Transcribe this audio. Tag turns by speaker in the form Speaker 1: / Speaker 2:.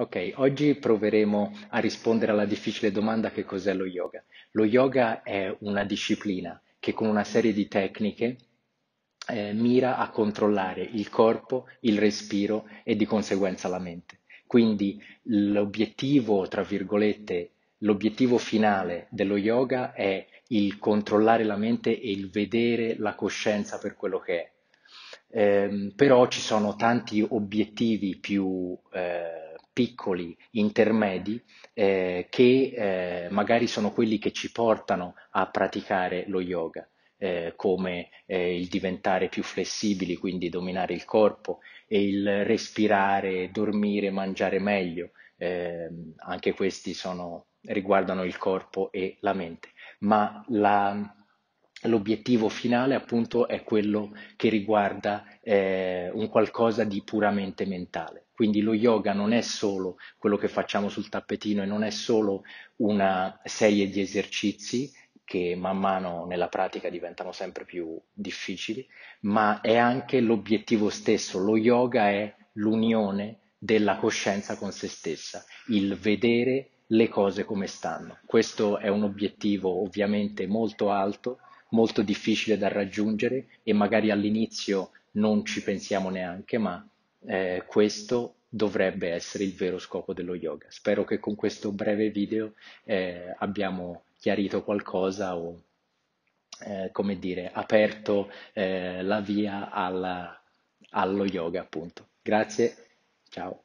Speaker 1: Ok, oggi proveremo a rispondere alla difficile domanda che cos'è lo yoga. Lo yoga è una disciplina che con una serie di tecniche eh, mira a controllare il corpo, il respiro e di conseguenza la mente. Quindi l'obiettivo, tra virgolette, l'obiettivo finale dello yoga è il controllare la mente e il vedere la coscienza per quello che è. Ehm, però ci sono tanti obiettivi più... Eh, piccoli, intermedi, eh, che eh, magari sono quelli che ci portano a praticare lo yoga, eh, come eh, il diventare più flessibili, quindi dominare il corpo, e il respirare, dormire, mangiare meglio. Ehm, anche questi sono, riguardano il corpo e la mente, ma la, l'obiettivo finale appunto è quello che riguarda eh, un qualcosa di puramente mentale. Quindi lo yoga non è solo quello che facciamo sul tappetino e non è solo una serie di esercizi che man mano nella pratica diventano sempre più difficili, ma è anche l'obiettivo stesso. Lo yoga è l'unione della coscienza con se stessa, il vedere le cose come stanno. Questo è un obiettivo ovviamente molto alto, molto difficile da raggiungere e magari all'inizio non ci pensiamo neanche, ma eh, questo dovrebbe essere il vero scopo dello yoga. Spero che con questo breve video eh, abbiamo chiarito qualcosa o, eh, come dire, aperto eh, la via alla, allo yoga, appunto. Grazie, ciao.